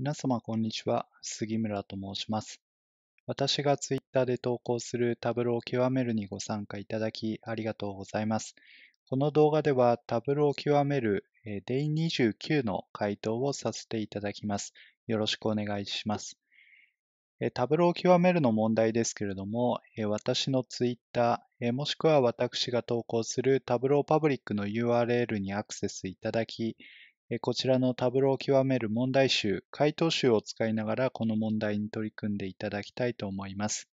皆様こんにちは、杉村と申します。私が Twitter で投稿するタブロを極めるにご参加いただきありがとうございます。この動画ではタブロを極める Day29 の回答をさせていただきます。よろしくお願いします。タブロを極めるの問題ですけれども、私のツイッター、もしくは私が投稿するタブローパブリックの URL にアクセスいただき、こちらのタブローを極める問題集、回答集を使いながらこの問題に取り組んでいただきたいと思います。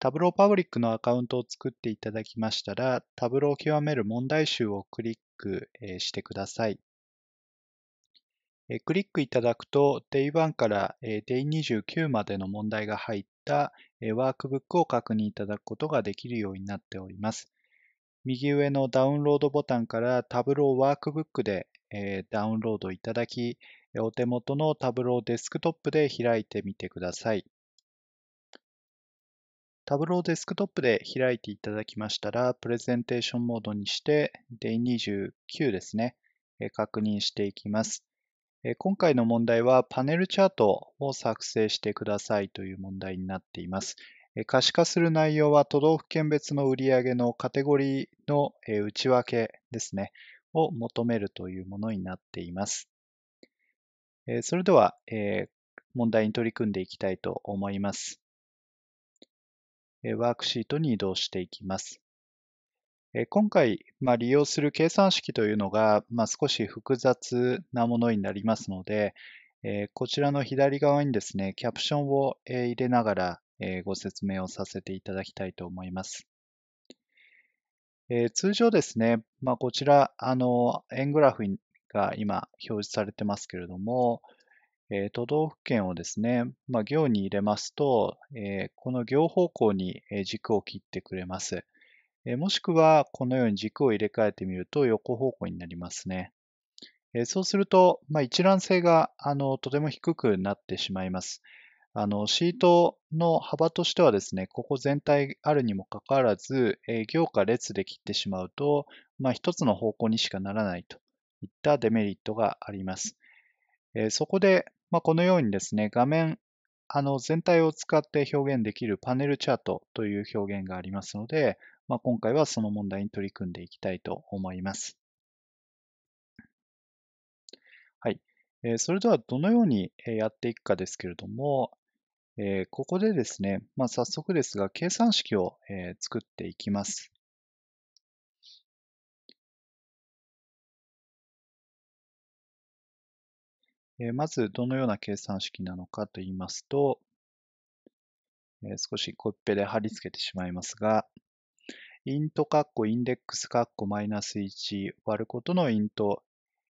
タブローパブリックのアカウントを作っていただきましたら、タブローを極める問題集をクリックしてください。クリックいただくと、Day1 から Day29 までの問題が入ったワークブックを確認いただくことができるようになっております。右上のダウンロードボタンからタブローワークブックでえダウンロードいただき、お手元のタブローデスクトップで開いてみてください。タブローデスクトップで開いていただきましたら、プレゼンテーションモードにして Day29 ですね、確認していきます。今回の問題はパネルチャートを作成してくださいという問題になっています。可視化する内容は都道府県別の売上のカテゴリーの内訳ですね。を求めるというものになっています。えそれでは、え問題に取り組んでいきたいと思います。えワークシートに移動していきます。え今回、まあ、利用する計算式というのが、まあ、少し複雑なものになりますので、えこちらの左側にですね、キャプションを、え入れながら、えご説明をさせていただきたいと思います。えー、通常ですね、まあ、こちら、あの、円グラフが今表示されてますけれども、えー、都道府県をですね、まあ、行に入れますと、えー、この行方向に軸を切ってくれます。えー、もしくは、このように軸を入れ替えてみると横方向になりますね。えー、そうすると、まあ、一覧性があのとても低くなってしまいます。あの、シートの幅としてはですね、ここ全体あるにもかかわらず、え行か列で切ってしまうと、まあ、一つの方向にしかならないといったデメリットがあります。えそこで、まあ、このようにですね、画面、あの、全体を使って表現できるパネルチャートという表現がありますので、まあ、今回はその問題に取り組んでいきたいと思います。はい。それではどのようにやっていくかですけれども、えー、ここでですね、まあ、早速ですが、計算式を、えー、作っていきます。えー、まず、どのような計算式なのかと言いますと、えー、少しコッペで貼り付けてしまいますが、イントカッコインデックスカッコマイナス1割ることのイント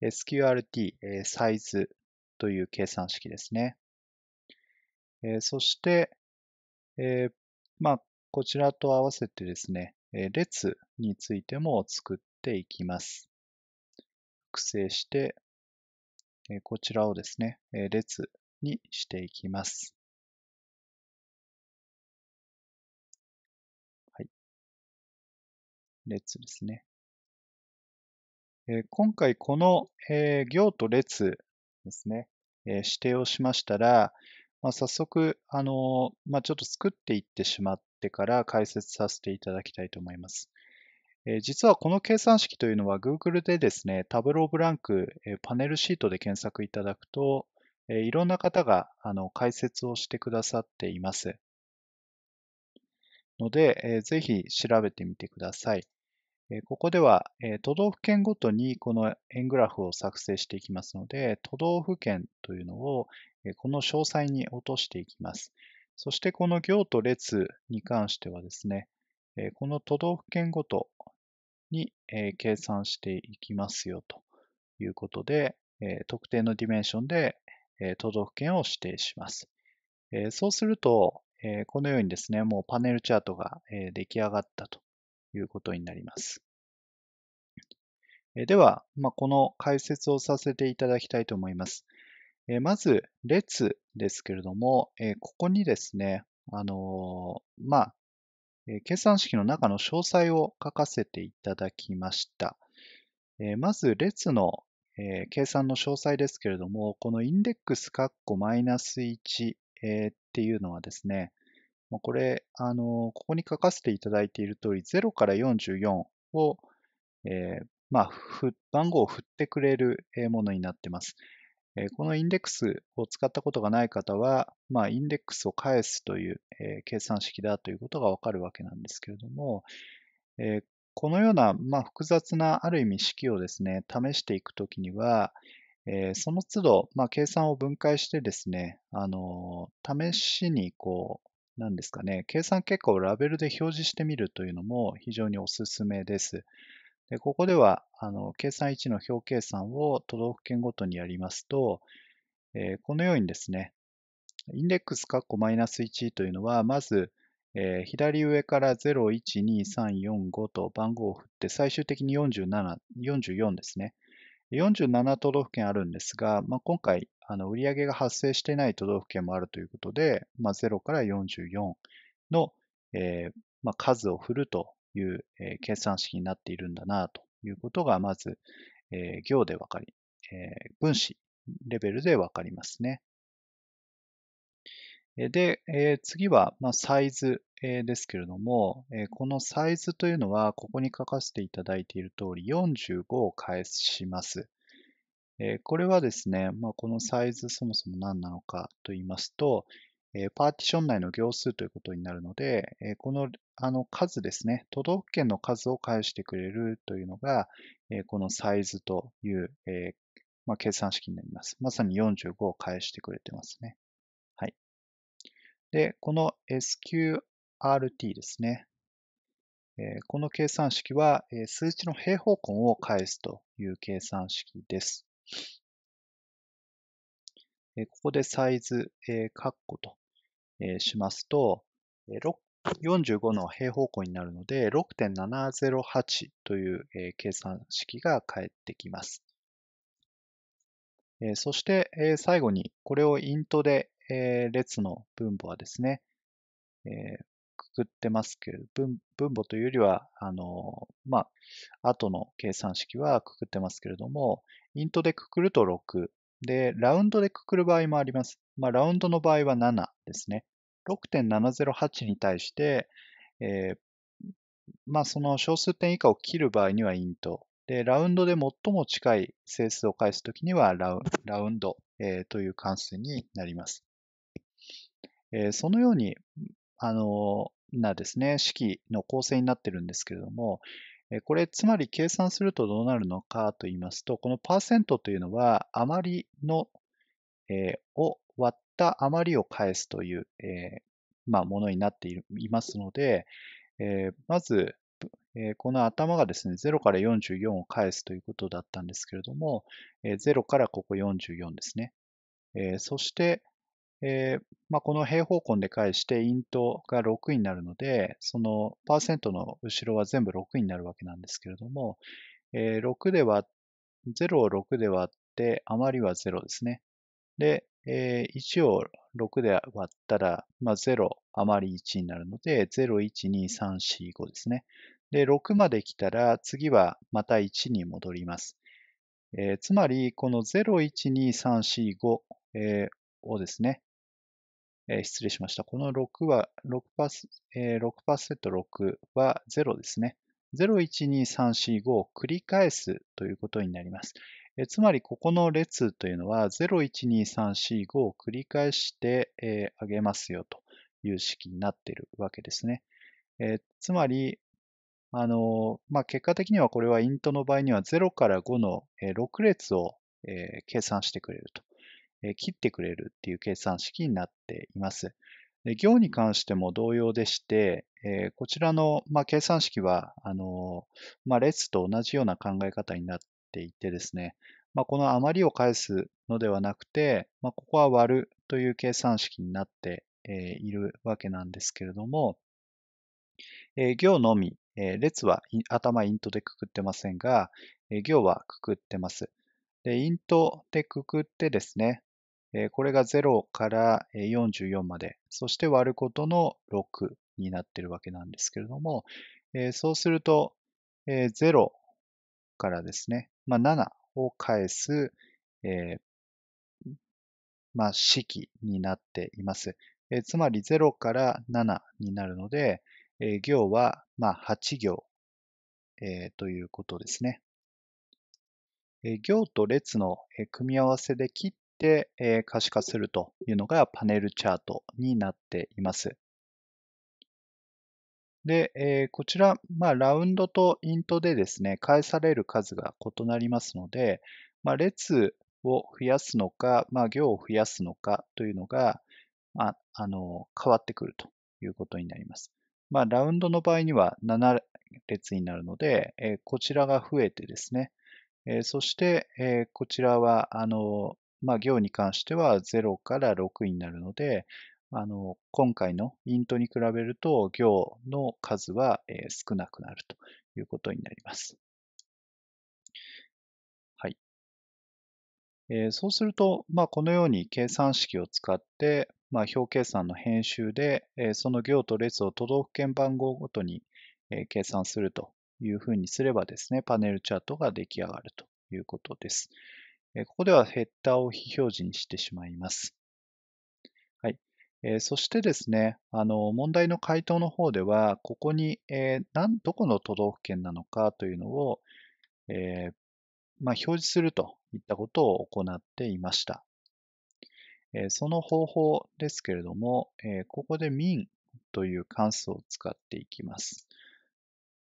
SQRT、えー、サイズという計算式ですね。えそして、えまあ、こちらと合わせてですね、え列についても作っていきます。複製して、えこちらをですね、え列にしていきます。はい。列ですね。え今回この、え行と列ですね、え指定をしましたら、まあ、早速、あのまあ、ちょっと作っていってしまってから解説させていただきたいと思います。え実はこの計算式というのは Google でですね、タブローブランク、えパネルシートで検索いただくと、えいろんな方があの解説をしてくださっています。ので、えぜひ調べてみてください。えここでは、え都道府県ごとにこの円グラフを作成していきますので、都道府県というのを、この詳細に落としていきます。そしてこの行と列に関してはですね、この都道府県ごとに計算していきますよということで、特定のディメンションで都道府県を指定します。そうすると、このようにですね、もうパネルチャートが出来上がったということになります。では、まこの解説をさせていただきたいと思います。えまず、列ですけれども、えここにですね、あのまあ、え計算式の中の詳細を書かせていただきました。えまず、列の、え計算の詳細ですけれども、このインデックスカッコマイナス1、えっていうのはですね、これ、あのここに書かせていただいている通り、0から44を、えーまあ、番号を振ってくれるものになっています。このインデックスを使ったことがない方は、まあ、インデックスを返すという計算式だということがわかるわけなんですけれども、このような、まあ、複雑なある意味式をですね、試していくときには、その都度、まあ、計算を分解してですね、あの、試しにこう、なんですかね、計算結果をラベルで表示してみるというのも非常におすすめです。でここでは、あの、計算1の表計算を都道府県ごとにやりますと、えー、このようにですね、インデックスッコマイナス1というのは、まず、えー、左上から0、1、2、3、4、5と番号を振って、最終的に47、44ですね。47都道府県あるんですが、まあ、今回、あの売上が発生していない都道府県もあるということで、まあ、0から44の、えーまあ、数を振るという、え計算式になっているんだなということが、まず、え行でわかり、え分子レベルでわかりますね。で、え次は、まサイズ、えですけれども、えこのサイズというのは、ここに書かせていただいている通り、45を返します。えこれはですね、まこのサイズそもそも何なのかと言いますと、えパーティション内の行数ということになるので、えこのあの数ですね、都道府県の数を返してくれるというのが、えこのサイズという、えまあ、計算式になります。まさに45を返してくれてますね。はい。で、この SQRT ですね。この計算式は数値の平方根を返すという計算式です。ここでサイズ、カッコとえしますと、45の平方根になるので、6.708という、え計算式が返ってきます。えそして、え最後に、これをイントで、え列の分母はですね、えくくってますけれど、分分母というよりは、あのまあ、後の計算式はくくってますけれども、イントでくくると6、で、ラウンドでくくる場合もあります。まあ、ラウンドの場合は7ですね。6.708に対して、えー、まあ、その小数点以下を切る場合にはイント。で、ラウンドで最も近い整数を返すときにはラウンド、えー、という関数になります。えー、そのように、あのなですね、式の構成になってるんですけれども、これ、つまり計算するとどうなるのかといいますと、このパーセントというのは、余りの、えー、を割った余りを返すという、えー、まあ、ものになっていますので、えー、まず、えー、この頭がですね、0から44を返すということだったんですけれども、えー、0からここ44ですね。えー、そして、えーまあ、この平方根で返してイントが6になるので、そのパーセントの後ろは全部6になるわけなんですけれども、えー、6で割、0を6で割って、余りは0ですね。で、えー、1を6で割ったら、まあ、0余り1になるので、0、1、2、3、4、5ですね。で、6まで来たら、次はまた1に戻ります。えー、つまり、この0、1、2、3、4、5、えー、をですね、えー、失礼しました。この6は、6パス、えー、6パセット6は0ですね。0、1、2、3、4、5を繰り返すということになります。えつまりここの列というのは01234 5を繰り返して、えー、上げますよという式になっているわけですね。えつまり、あのまあ、結果的にはこれはイントの場合には0から5の、え6列を、え計算してくれると、え切ってくれるっていう計算式になっています。で行に関しても同様でして、えこちらの、まあ、計算式はあのまあ、列と同じような考え方になっっていてですね、まあ、この余りを返すのではなくて、まあ、ここは割るという計算式になっているわけなんですけれども、行のみ、列は頭イントでくくってませんが、行はくくってます。で、イントでくくってですね、これが0から44まで、そして割ることの6になっているわけなんですけれども、そうすると、0からですね、まあ、7を返す、えー、まあ、式になっています。えー、つまり0から7になるので、えー、行は、まあ、8行、えー、ということですね。えー、行と列の、え組み合わせで切って、えー、可視化するというのがパネルチャートになっています。で、えー、こちら、まあ、ラウンドとイントでですね、返される数が異なりますので、まあ、列を増やすのか、まあ、行を増やすのかというのが、まあ、あの変わってくるということになります。まあ、ラウンドの場合には7列になるので、えー、こちらが増えてですね、えー、そして、えー、こちらはあの、まあ、行に関しては0から6になるので、あの、今回のイントに比べると行の数は、少なくなるということになります。はい。えー、そうすると、まあ、このように計算式を使って、まあ、表計算の編集で、その行と列を都道府県番号ごとに、計算するというふうにすればですね、パネルチャートが出来上がるということです。ここではヘッダーを非表示にしてしまいます。えー、そしてですね、あの、問題の回答の方では、ここに、えー、どこの都道府県なのかというのを、えー、まあ、表示するといったことを行っていました。えー、その方法ですけれども、えー、ここで min という関数を使っていきます。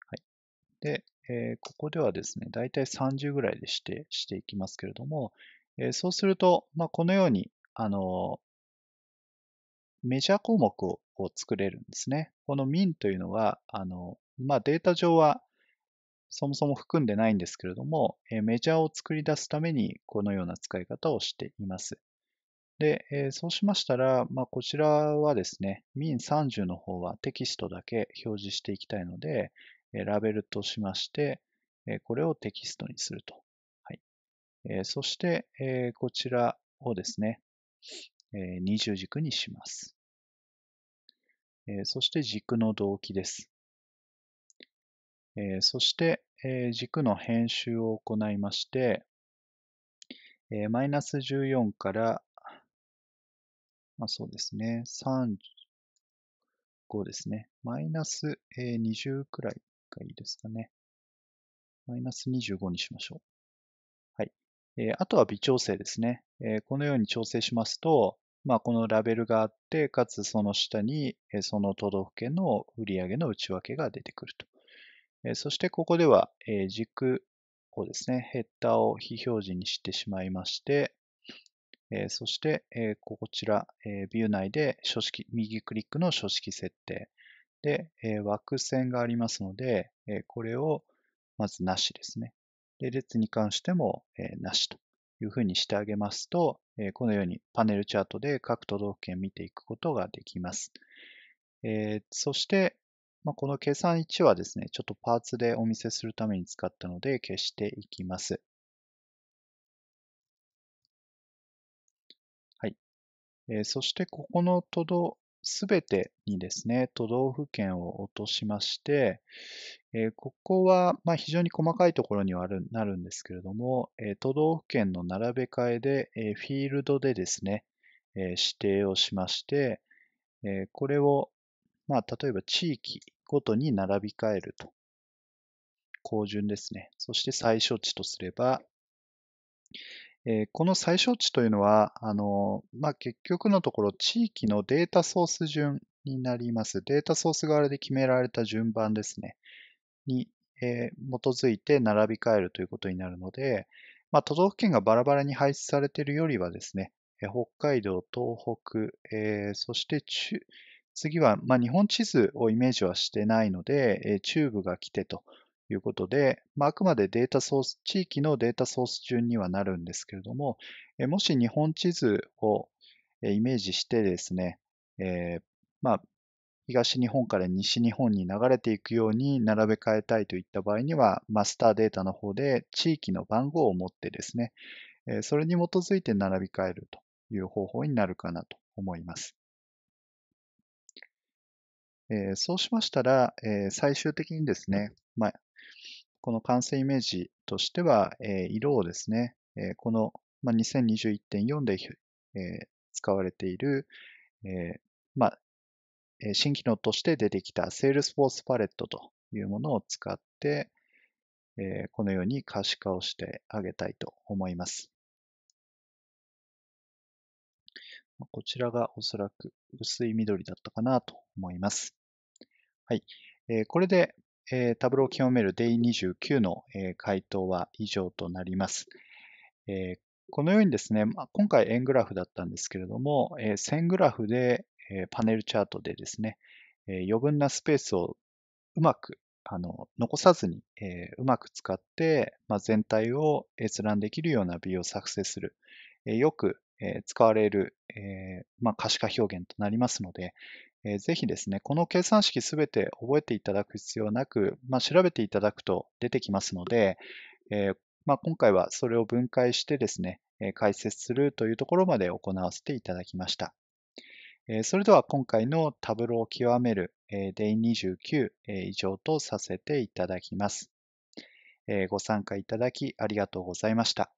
はい。で、えー、ここではですね、だいたい30ぐらいで指定していきますけれども、えー、そうすると、まあ、このように、あの、メジャー項目を作れるんですね。この min というのは、あのまあ、データ上はそもそも含んでないんですけれども、えメジャーを作り出すためにこのような使い方をしています。で、えそうしましたら、まあ、こちらはですね、min30 の方はテキストだけ表示していきたいので、えラベルとしまして、えこれをテキストにすると。はいえそして、えこちらをですね、え二重軸にします。えそして軸の動機です。えそして、え軸の編集を行いまして、えマイナス14から、まあ、そうですね、35ですね、マイナス、え20くらいがいいですかね。マイナス25にしましょう。えあとは微調整ですね。えこのように調整しますと、まあ、このラベルがあって、かつその下に、えその都道府県の売上の内訳が出てくると。えそしてここでは、え軸をですね、ヘッダーを非表示にしてしまいまして、えそして、えこちら、えビュー内で書式、右クリックの書式設定。で、え枠線がありますので、えこれをまずなしですね。で、列に関しても、えー、なしというふうにしてあげますと、えー、このようにパネルチャートで各都道府県見ていくことができます。えー、そして、まあ、この計算1はですね、ちょっとパーツでお見せするために使ったので消していきます。はい。えー、そして、ここの都道、すべてにですね、都道府県を落としまして、えー、ここは、まあ、非常に細かいところにはあるなるんですけれども、えー、都道府県の並べ替えで、えー、フィールドでですね、え指定をしまして、えこれを、まあ、例えば地域ごとに並び替えると。高順ですね。そして最小値とすれば、この最小値というのは、あのまあ、結局のところ地域のデータソース順になります。データソース側で決められた順番ですね。に、基づいて並び替えるということになるので、まあ、都道府県がバラバラに配置されているよりはですね、北海道、東北、そして中次は、まあ、日本地図をイメージはしてないので、中部が来てということで、まあ、あくまでデータソース、地域のデータソース順にはなるんですけれども、えもし日本地図をイメージしてですね、えー、まあ、東日本から西日本に流れていくように並べ替えたいといった場合には、マスターデータの方で地域の番号を持ってですね、それに基づいて並び替えるという方法になるかなと思います。そうしましたら、最終的にですね、まあ、この完成イメージとしては、え色をですね、えこの、ま2021.4で、え使われている、えま新機能として出てきた Salesforce パレットというものを使って、えこのように可視化をしてあげたいと思います。こちらがおそらく薄い緑だったかなと思います。はい。これでえー、タブロを極める Day29 の、えー、回答は以上となります。えー、このようにですね、まあ、今回円グラフだったんですけれども、え線グラフで、えパネルチャートでですね、え余分なスペースをうまくあの残さずに、えうまく使って、まあ、全体を閲覧できるようなビューを作成する、えよく、え使われる、えまあ、可視化表現となりますので、えー、ぜひですね、この計算式すべて覚えていただく必要なく、まあ、調べていただくと出てきますので、えー、まあ、今回はそれを分解してですね、え解説するというところまで行わせていただきました。えそれでは今回のタブローを極める、え Day29、え以上とさせていただきます、えご参加いただきありがとうございました。